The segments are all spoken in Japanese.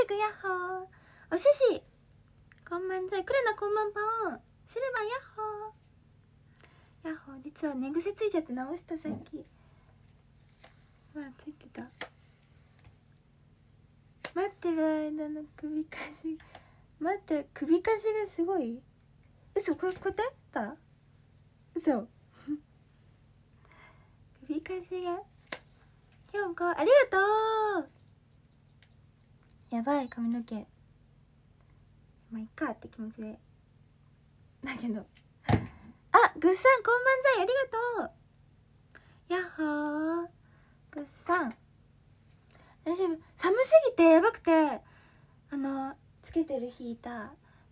ってくやっーおししこんばんざいくらなこんばんぱんシルバーヤッホーヤッホー実は寝癖ついちゃって直したさっきまあついてた待ってる間の首かし待って首かしがすごい嘘これ答えた嘘 首かしが今日こありがとうやばい髪の毛まあいっかって気持ちでだけどあぐっさんこんばんざいありがとうやっほーぐっさん大丈夫寒すぎてやばくてあのつけてるヒーター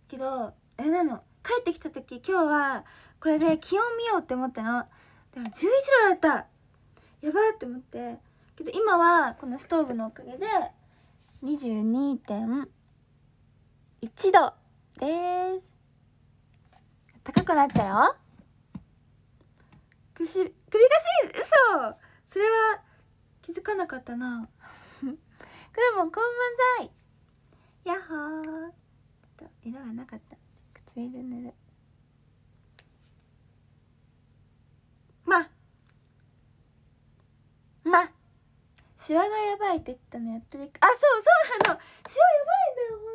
けどあれなの帰ってきた時今日はこれで気温見ようって思ったのでも11度だったやばって思ってけど今はこのストーブのおかげで22.1度です高くなったよくし首がし嘘それは気づかなかったな これもこんばんざいやっほーと色がなかった唇塗るままシワがやばいって言ったのやっとりあそうそうなのシワやばいんだよ本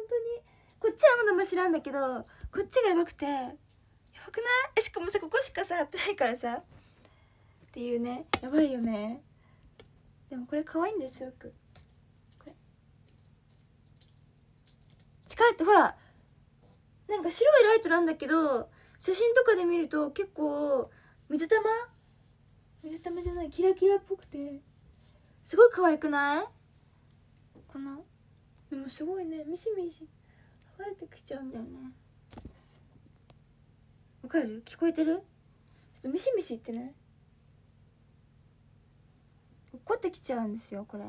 当にこっちはまだましなんだけどこっちがやばくてやばくないしかもさここしかさやってないからさっていうねやばいよねでもこれ可愛いんですよくこれ近いってほらなんか白いライトなんだけど写真とかで見ると結構水玉水玉じゃないキラキラっぽくてすごい可愛くないこのでもすごいねミシミシ剥がれてきちゃうんだよねわかる聞こえてるちょっとミシミシ言ってね怒ってきちゃうんですよこれ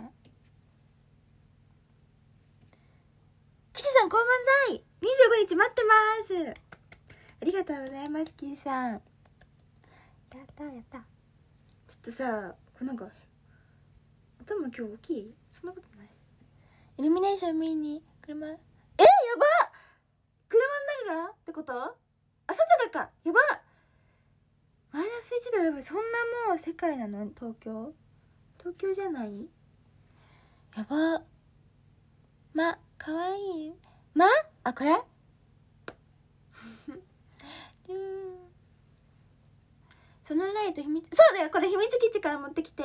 岸さんこんばんざい25日待ってますありがとうございます岸さんやったやったちょっとさこうなんか頭今日大きいそんなことないイルミネーション見に車えやば車の中がってことあ外だかやばマイナス1度やばいそんなもう世界なの東京東京じゃないやばまかわいいまあこれうん そのライト秘密そうだよこれ秘密基地から持ってきて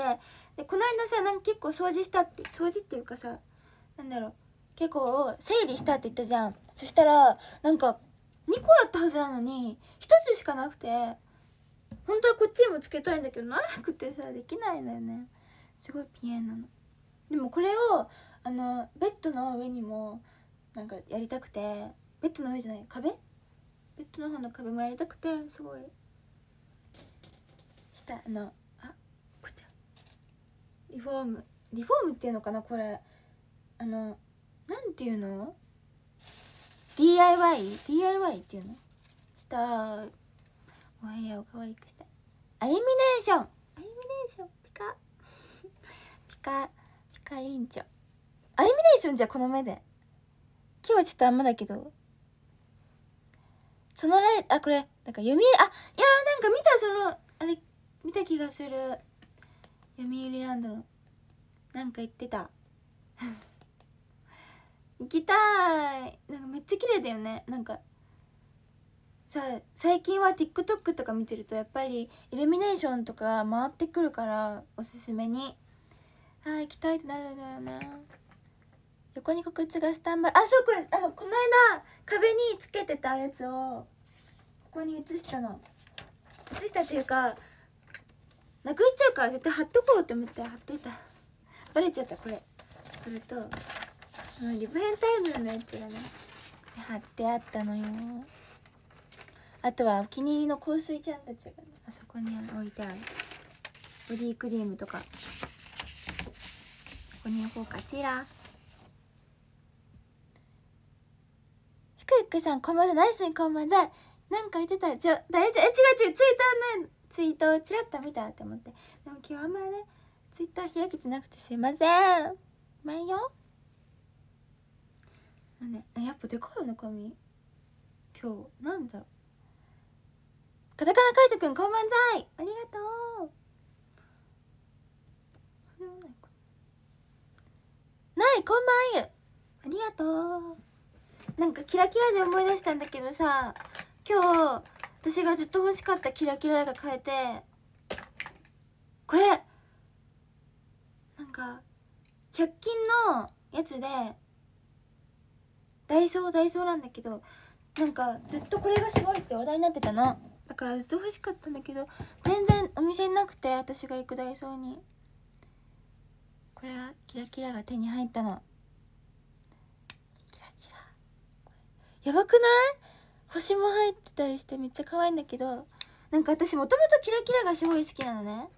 でこの間さなんか結構掃除したって掃除っていうかさなんだろう結構整理したって言ったじゃんそしたらなんか2個あったはずなのに1つしかなくて本当はこっちにもつけたいんだけどなくてさできないんだよねすごいピエンなのでもこれをあのベッドの上にもなんかやりたくてベッドの上じゃない壁ベッドの方の壁もやりたくてすごいしたのあこちは。リフォームリフォームっていうのかなこれあのなんていうの DIY?DIY DIY っていうのしたお部屋を可愛くしたアイミネーションアイミネーションピカピカピカリンチョアイミネーションじゃこの目で今日はちょっとあんまだけどそのライあこれなんか弓あいやなんか見たそのあれ見た気がする読売ランドのなんか言ってた 行きたいなんかめっちゃ綺麗だよねなんかさ最近は TikTok とか見てるとやっぱりイルミネーションとか回ってくるからおすすめにあ行きたいってなるんだよね横にこがスタンバイあそうこれあのこの間壁につけてたやつをここに写したの写したっていうかなくしちゃうから絶対貼っとこうって思って貼っといたバレちゃったこれこれとリブ編タイムのやつがね貼ってあったのよあとはお気に入りの香水ちゃんたちが、ね、あそこに置いてあるボディクリームとかここに置こうかちらひくひくさんこんばんはナイスにこんばんはなんか言ってたちょ大丈夫え違う違うついたねツイートをちらっと見たって思ってでも今日あんまねツイッター開けてなくてすいませんまいよねやっぱでかいよね髪今日なんだろうカタカナカイトくんこんばんざいありがとうないないこんばんゆありがとうなんかキラキラで思い出したんだけどさ今日私がずっと欲しかったキラキラ絵が買えてこれなんか100均のやつでダイソーダイソーなんだけどなんかずっとこれがすごいって話題になってたのだからずっと欲しかったんだけど全然お店なくて私が行くダイソーにこれはキラキラが手に入ったのキラキラやばくない星も入ってたりしてめっちゃ可愛いんだけどなんか私もともとキラキラがすごい好きなのね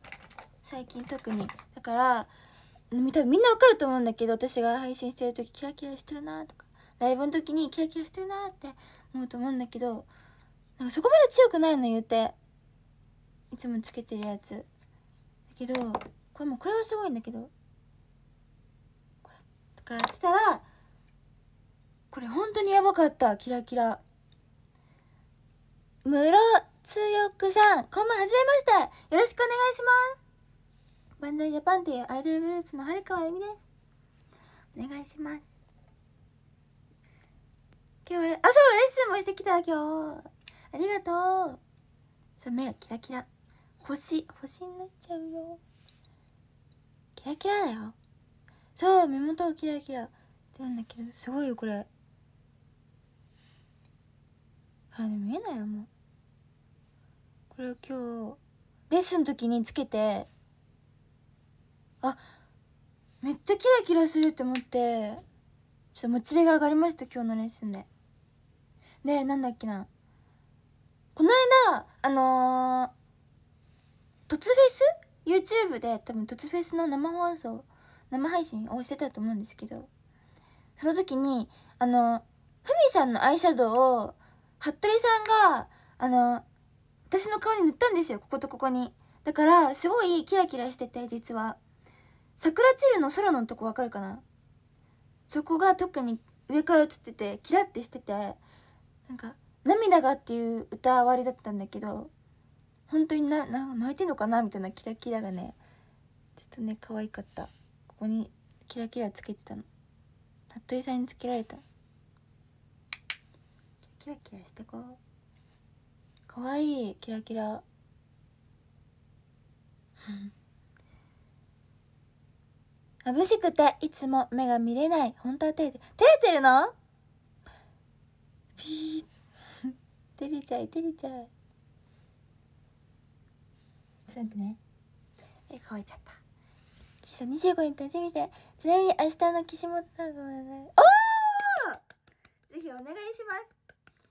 最近特にだから多分みんなわかると思うんだけど私が配信してる時キラキラしてるなとかライブの時にキラキラしてるなって思うと思うんだけどなんかそこまで強くないの言うていつもつけてるやつだけどこれもこれはすごいんだけどこれとかやってたらこれ本当にやばかったキラキラ。ムロツヨクさん、こんばんはじめまして。よろしくお願いします。バンザイジャパンというアイドルグループの春川由美です。お願いします。今日は、あ、そう、レッスンもしてきた、今日。ありがとう。そう、目がキラキラ。星、星になっちゃうよ。キラキラだよ。そう、目元をキラキラ。ってるんだけど、すごいよ、これ。あ、でも見えないよ、もう。れ今日レッスンの時につけてあめっちゃキラキラするって思ってちょっとモチベが上がりました今日のレッスンででなんだっけなこの間あのー、トツフェス YouTube で多分トツフェスの生放送生配信をしてたと思うんですけどその時にあのふみさんのアイシャドウを服部さんがあの私の顔に塗ったんですよこことここにだからすごいキラキラしてて実は桜散るの空のとこわかるかなそこが特に上から映っててキラってしててなんか「涙が」っていう歌終わりだったんだけど本当になな泣いてんのかなみたいなキラキラがねちょっとね可愛かったここにキラキラつけてたの服部さんにつけられたキラキラしてこう。かわいいキラキラ 眩しくていつも目が見れない本当は照れて照れてるのピー 照れちゃい照れちゃいちょっと待ってねえ乾いちゃった岸さん25日楽しみしてちなみに明日の岸本さんごめんなさいおおぜひお願いしま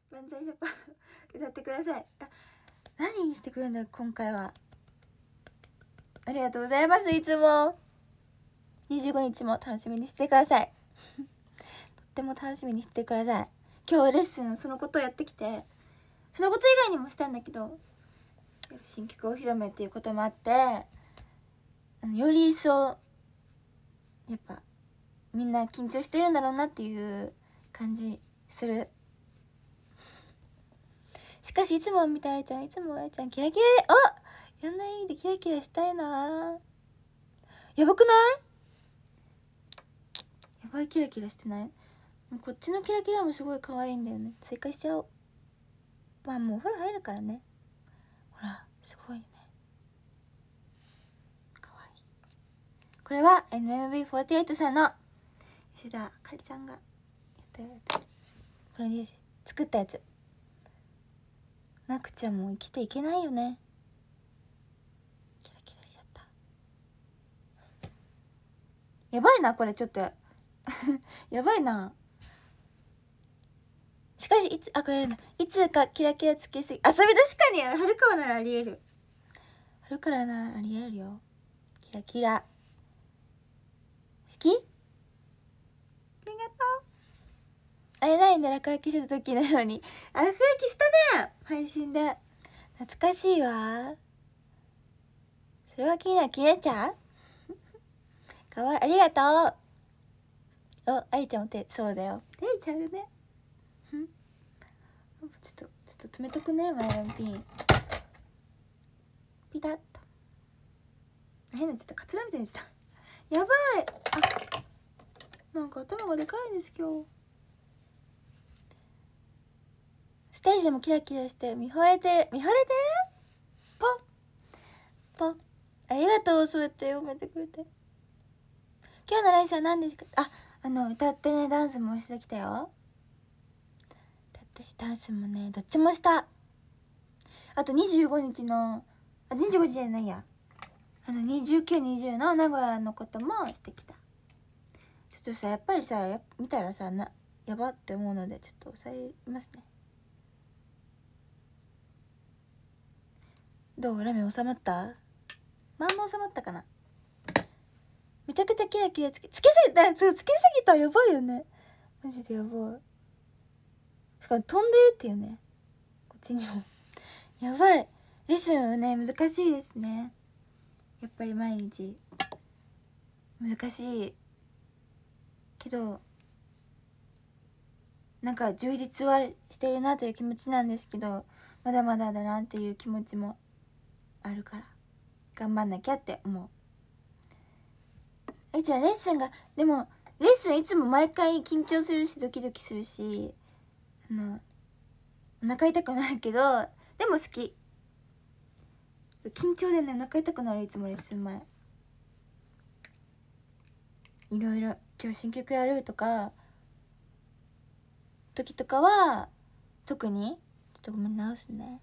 す漫才ジャパン歌ってくださいあ何にしてくれるんだ今回はありがとうございますいつも25日も楽しみにしてください とっても楽しみにしてください今日レッスンそのことをやってきてそのこと以外にもしたんだけど新曲お披露目っていうこともあってあのより一層やっぱみんな緊張してるんだろうなっていう感じするしかしいつも見たあいちゃんいつもあやちゃんキラキラでおいろんな意味でキラキラしたいなやばくないやばいキラキラしてないこっちのキラキラもすごい可愛いんだよね追加しちゃおうまあもうお風呂入るからねほらすごいよね可愛いこれは NMB48 さんの吉田あかりさんがやったやつプロデュース作ったやつなくちゃもう生きていけないよねキラキラしちゃったやばいなこれちょっと やばいなしかしいつあこれいつかキラキラつけすぎ遊び確かに春川ならありえる春からならありえるよキラキラ好きアイラインで落書きした時のように落書きしたね配信で懐かしいわそれは気になる気になっちゃうかわいいありがとうおあいちゃんも手そうだよ手ちゃうねちょっとちょっと冷たくねマイロンピンピタッと変なちょっとカツラみたいにしたやばいあなんか頭がでかいんです今日ステージでもキラキラして見惚れてる見惚れてるポッポッありがとうそうやって褒めてくれて今日のライスは何ですかああの歌ってねダンスもしてきたよ歌ってしダンスもねどっちもしたあと25日のあ25日じゃないやあの2920の名古屋のこともしてきたちょっとさやっぱりさ見たらさなやばって思うのでちょっと抑えますねどうラメ収まったまんま収まったかなめちゃくちゃキラキラつけつけすぎたつけすぎたやばいよねマジでやばいしかも飛んでるっていうねこっちにも やばいですよね難しいですねやっぱり毎日難しいけどなんか充実はしてるなという気持ちなんですけどまだまだだなっていう気持ちもあるから頑張んなきゃって思うえじゃあレッスンがでもレッスンいつも毎回緊張するしドキドキするしあのお腹痛くなるけどでも好き緊張でねお腹痛くなるいつもレッスン前いろいろ今日新曲やるとか時とかは特にちょっとごめん直すね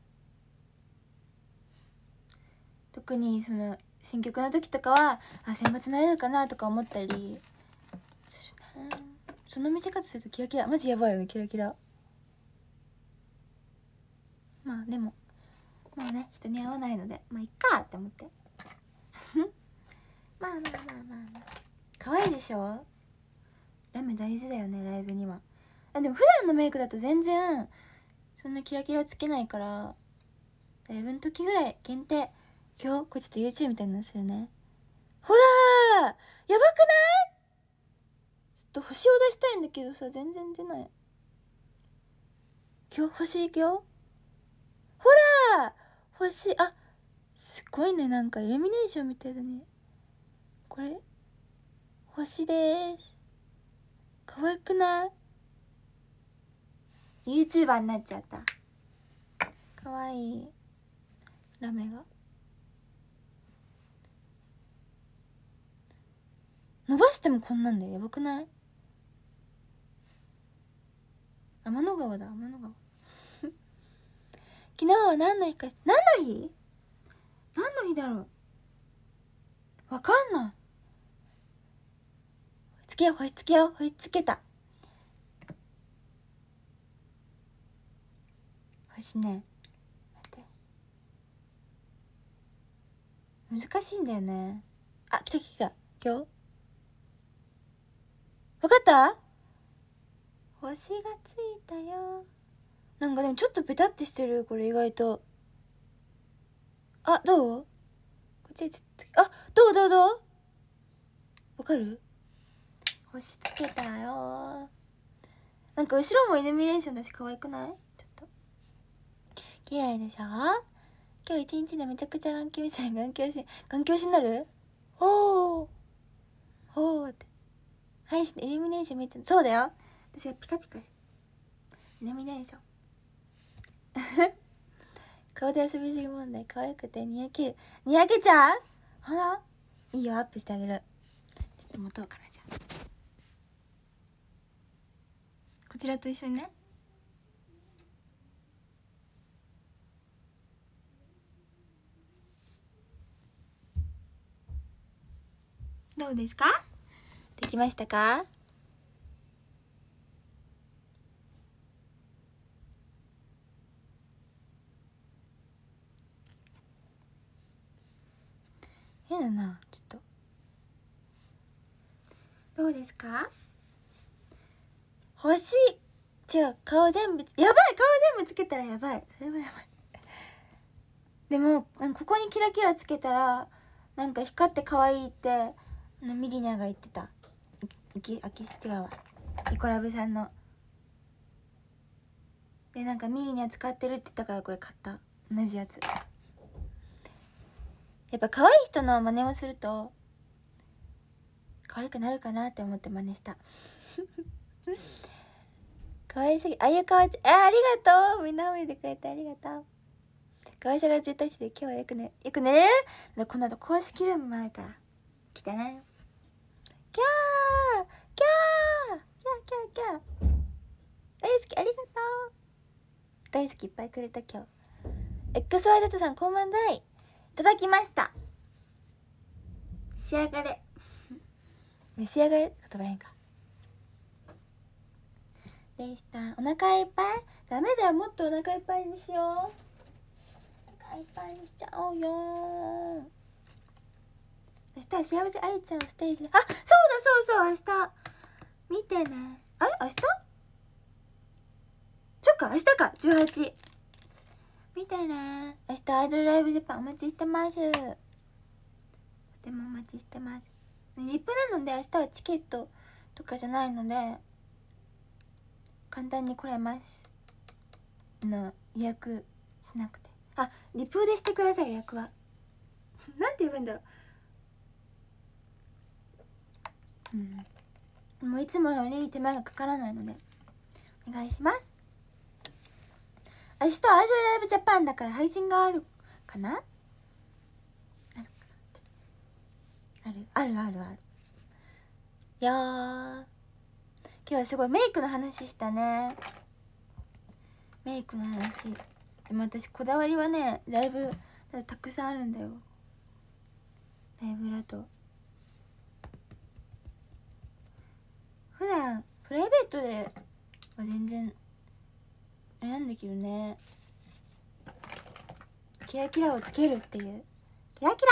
特にその新曲の時とかはあ選抜なれるかなとか思ったりその見せ方するとキラキラマジやばいよねキラキラまあでもまあね人に会わないのでまあいっかって思って まあまあまあまあまあ可愛いでしょラメ大事だよねライブにはあでも普段のメイクだと全然そんなキラキラつけないからライブの時ぐらい限定今日これちょっと YouTube みたいなってすね。ほらやばくないちょっと星を出したいんだけどさ、全然出ない。今日星いくよ。ほら星、あ、すごいね、なんかイルミネーションみたいだね。これ、星でーす。可愛くない ?YouTuber になっちゃった。可愛いラメが。してもこんなんでやばくない天の川だ天の川 昨日は何の日か何の日何の日だろうわかんないつけよほいつけよほいつけた星ね難しいんだよねあ来た来た今日わかった星がついたよ。なんかでもちょっとペタってしてるこれ意外と。あ、どうこっちちょっと、あ、どうどうどうわかる星つけたよ。なんか後ろもイルミネーションだし可愛くないちょっと。綺麗でしょ今日一日でめちゃくちゃ眼み見せ眼球し、眼球しになるおーおーって。配信でイルミネーション見てそうだよ私はピカピカイルミネーション顔で遊びすぎ問題可愛くてにやけるにやけちゃうほらいいよアップしてあげるちょっと持とうからじゃこちらと一緒にねどうですかきましたか変だなちょっとどうですか欲しい違う顔全部やばい顔全部つけたらやばいそれはやばいでもここにキラキラつけたらなんか光って可愛いってのミリニャが言ってた浮きあき違うわイコラブさんのでなんかミリに扱ってるって言ったからこれ買った同じやつやっぱ可愛い人の真似をすると可愛くなるかなって思って真似した 可愛すぎあゆかわちあありがとうみんな褒めてくれてありがとう可愛さが絶対して今日はよくねよくねれるこの後公式ルームもあるから来てよキャーキャーキャーキャーキャー大好きありがとう大好きいっぱいくれた今日 XYZ さんこんばんだいいただきました召し上がれ召し上がれ言葉変かでしたお腹いっぱいダメだよもっとお腹いっぱいにしようお腹いっぱいにしちゃおうよ明日幸せあゆちゃんステージであそうだそうそう明日見てねあれ明日そっか明日か18見てね明日アイドルライブジャパンお待ちしてますとてもお待ちしてますリップなので明日はチケットとかじゃないので簡単に来れますの予約しなくてあリプでしてください予約は なんて言えばいいんだろううんもういつもより手間がかからないのでお願いします明日アイドルライブジャパンだから配信があるかなあるあるあるあるいや今日はすごいメイクの話したねメイクの話でも私こだわりはねライブたくさんあるんだよライブだと普段プライベートでは全然悩んできるねキラキラをつけるっていうキラキラ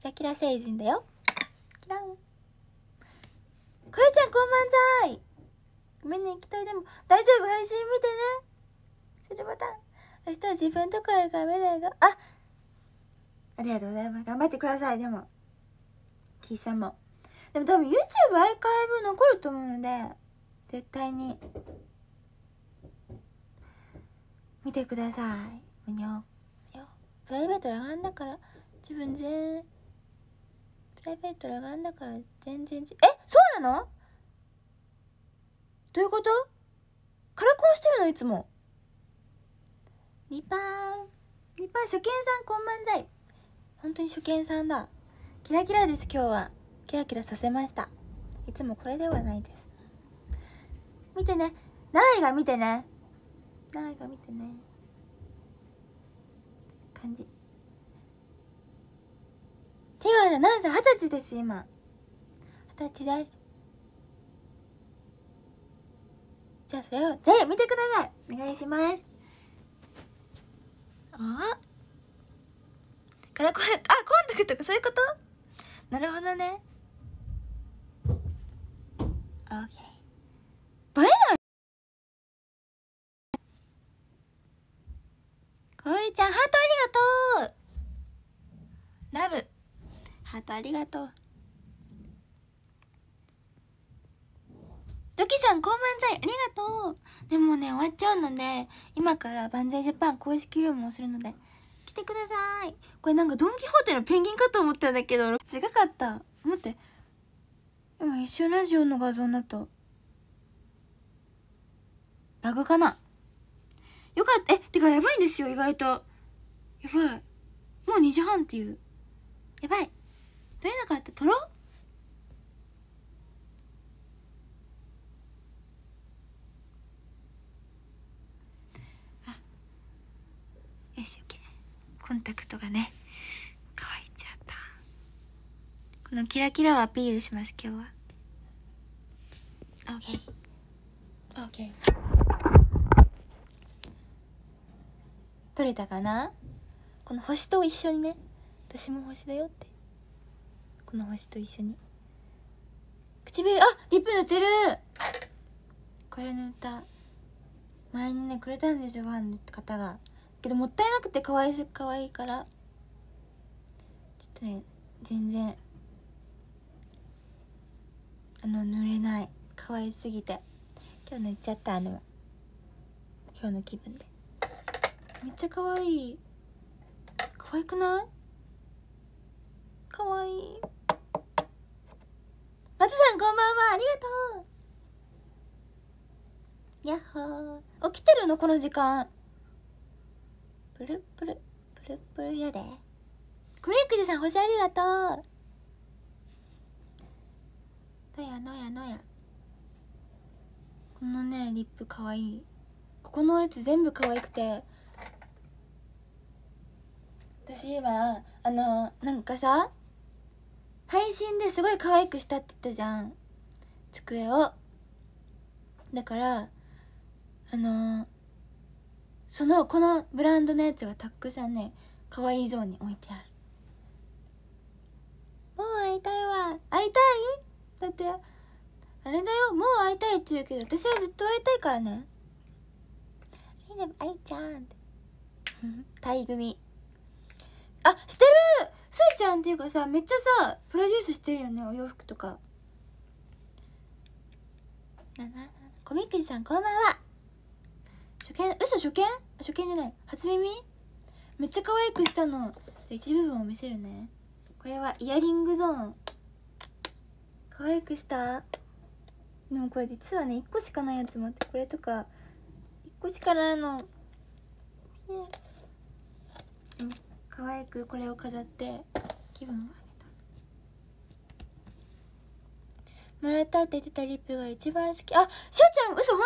キラキラ星人だよキランかえちゃんこんばんざいごめんね行きたいでも大丈夫配信見てねするボタン明日は自分とこやるから目だよあありがとうございます頑張ってくださいでもキーさんもでも多分 YouTube アイカイブ残ると思うので絶対に見てくださいむにょプライベートラガンだから自分全プライベートラガンだから全然えそうなのどういうことカラコンしてるのいつもニパーニパー初見さんこんばんざい本当に初見さんだキラキラです今日はキラキラさせましたいつもこれではないです見てねないが見てねないが見てね感じティない二十歳です今二十歳ですじゃあそれをぜひ見てくださいお願いしますあからこれあコンタクトかそういうことなるほどね OK バレないかおりちゃんハートありがとうラブハートありがとうロキさん、高んばありがとう。でもね、終わっちゃうので、今から万歳ジャパン公式ルームをするので、来てください。これなんかドンキホーテのペンギンかと思ったんだけど、違かった。待って、今一瞬ラジオの画像になったバグかなよかったえてかやばいんですよ意外とやばいもう2時半っていうやばい撮れなかった撮ろうよし OK コンタクトがねこのキラキラをアピールします今日は OKOK、o 取れたかなこの星と一緒にね私も星だよってこの星と一緒に唇あリップ塗ってるこれの歌前にねくれたんですよファンの方がけどもったいなくてかわいかわいいからちょっとね全然あの濡れない可愛すぎて今日塗っちゃったでも今日の気分でめっちゃ可愛い可愛くない可愛い松さんこんばんはありがとうやっほー起きてるのこの時間プルプルプルプルやでクメイクジさん星ありがとうのやのやのやこのねリップかわいいここのやつ全部可愛くて私はあのなんかさ配信ですごい可愛くしたって言ったじゃん机をだからあのそのこのブランドのやつがたくさんね可愛い像に置いてあるもう会いたいわ会いたいだってあれだよもう会いたいって言うけど私はずっと会いたいからね「I l o 愛ちゃん」って タイ組あしてるスーちゃんっていうかさめっちゃさプロデュースしてるよねお洋服とかなななコミックジさんこんばんは初見嘘初見初見じゃない初耳めっちゃ可愛くしたのじゃ一部分を見せるねこれはイヤリングゾーン可愛くしたでもこれ実はね1個しかないやつもあってこれとか1個しかないの可愛くこれを飾って気分を上げたもらったって言ってたリップが一番好きあしゅうちゃん嘘本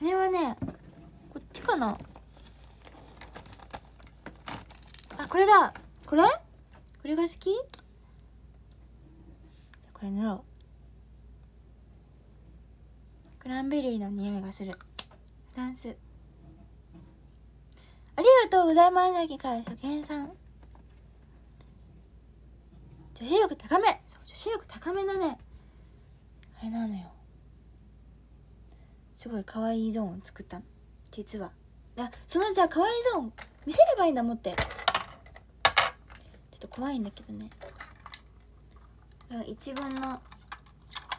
当あれはねこっちかなあこれだこれこれが好きくクランベリーの匂いがするフランスありがとうございますさきから初見さん女子力高めそう女子力高めだねあれなのよすごい可愛いゾーンを作ったの実はあそのじゃあ可愛いゾーン見せればいいんだもってちょっと怖いんだけどね一軍の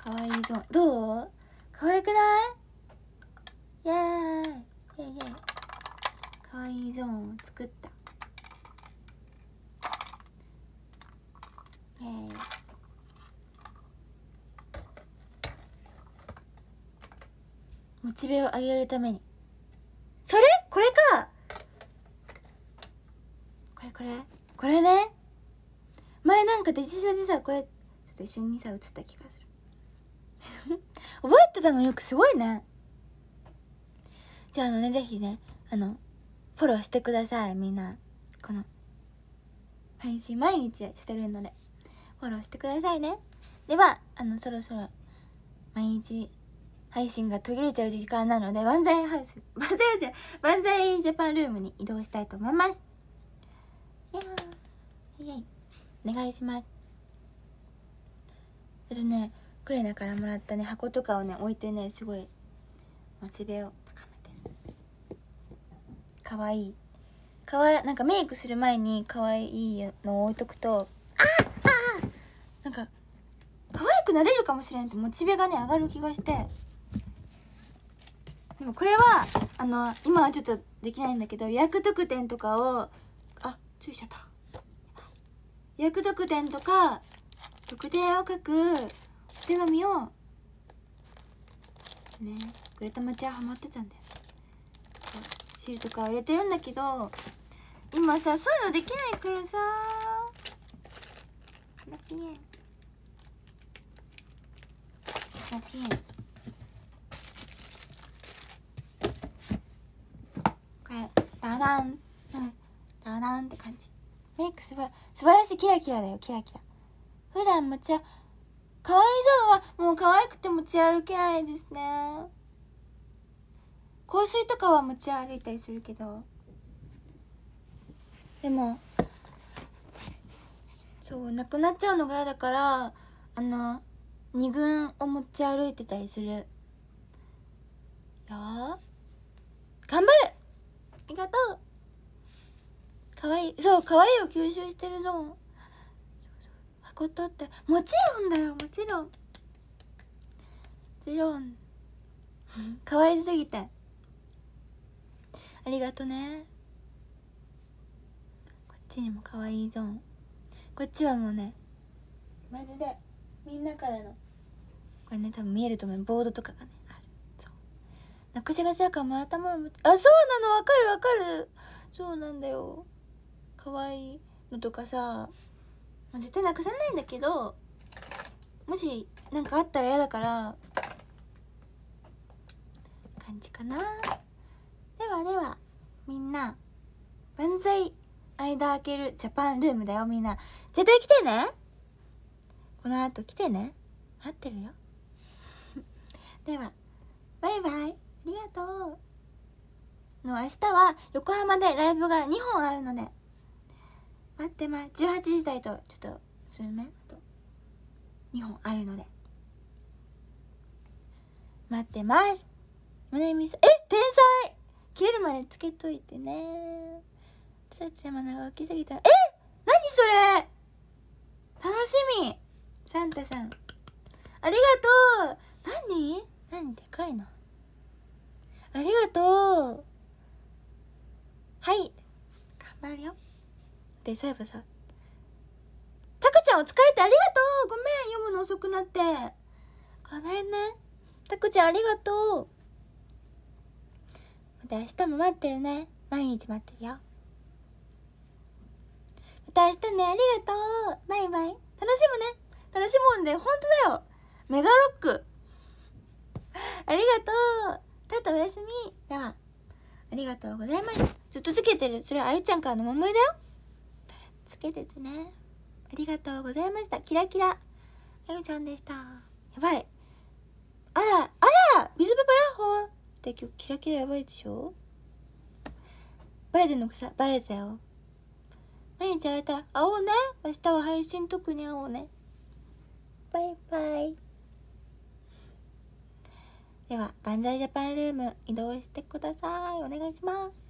可愛いゾーンどう可愛くないイエーイイエイイ可愛いゾーンを作ったイエーイモチベを上げるためにそれこれかこれこれこれね前なんかデジタルでさこうやってと一緒にさ映った気がする 覚えてたのよくすごいねじゃああのねぜひねあのフォローしてくださいみんなこの配信毎日してるのでフォローしてくださいねではあのそろそろ毎日配信が途切れちゃう時間なので万歳ハウス万歳じゃん万歳ジャパンルームに移動したいと思いますいやーいお願いしますえっとねクレナからもらったね箱とかをね置いてねすごいモチベを高めてるかわいいかわなんかメイクする前にかわいいのを置いとくとああなんか可愛くなれるかもしれんってモチベがね上がる気がしてでもこれはあの今はちょっとできないんだけど予約特典とかをあ注意しちゃった予約特典とか特定を書くお手紙をねグレタマチゃハマってたんだよシールとか入れてるんだけど今さそういうのできないからさラピエンラピエンこれダダンダダンって感じメイクすば素晴らしいキラキラだよキラキラ普段持ち歩可愛いゾーンはもう可愛くて持ち歩けないですね香水とかは持ち歩いたりするけどでもそうなくなっちゃうのが嫌だからあの二軍を持ち歩いてたりするよ頑張るありがとう可愛いそう可愛いを吸収してるゾーンことってもちろんだよもちろんもちろん可愛すぎてありがとねこっちにも可愛いゾーンこっちはもうねマジでみんなからのこれね多分見えると思うボードとかがねあるそうなくしがせやからもらったものもあそうなのわかるわかるそうなんだよ可愛いのとかさ絶対なくさないんだけどもし何かあったら嫌だから感じかなではではみんな万歳間開けるジャパンルームだよみんな絶対来てねこの後来てね待ってるよ ではバイバイありがとうの明日は横浜でライブが2本あるので待ってま18時台とちょっとするねと2本あるので待ってます胸みさえ天才切れるまでつけといてねつやちゃまのが大きすぎたえ何それ楽しみサンタさんありがとう何何でかいなありがとうはい頑張るよってそういえばさ「たくちゃんお疲れてありがとうごめん読むの遅くなってごめんねたくちゃんありがとう」また明日も待ってるね毎日待ってるよまた明日ねありがとうバイバイ楽しむね楽しもうねほんとだよメガロックありがとうタタおやすみではありがとうございますずっとつけてるそれあゆちゃんからの守りだよつけててねありがとうございましたキラキラあゆちゃんでしたやばいあらあら水パパヤッホーって今日キラキラやばいでしょバレてんのくさバレてたよ毎日会えた会おうね明日は配信特に会おうねバイバイでは万歳ジャパンルーム移動してくださいお願いします